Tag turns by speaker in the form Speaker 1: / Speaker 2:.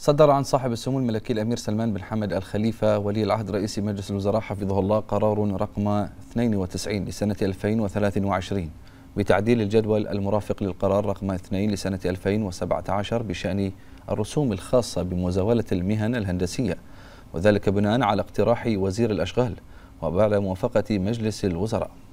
Speaker 1: صدر عن صاحب السمو الملكي الأمير سلمان بن حمد الخليفة ولي العهد رئيس مجلس الوزراء حفظه الله قرار رقم 92 لسنة 2023 بتعديل الجدول المرافق للقرار رقم 2 لسنة 2017 بشأن الرسوم الخاصة بمزاولة المهن الهندسية وذلك بناء على اقتراح وزير الأشغال وبعد موافقة مجلس الوزراء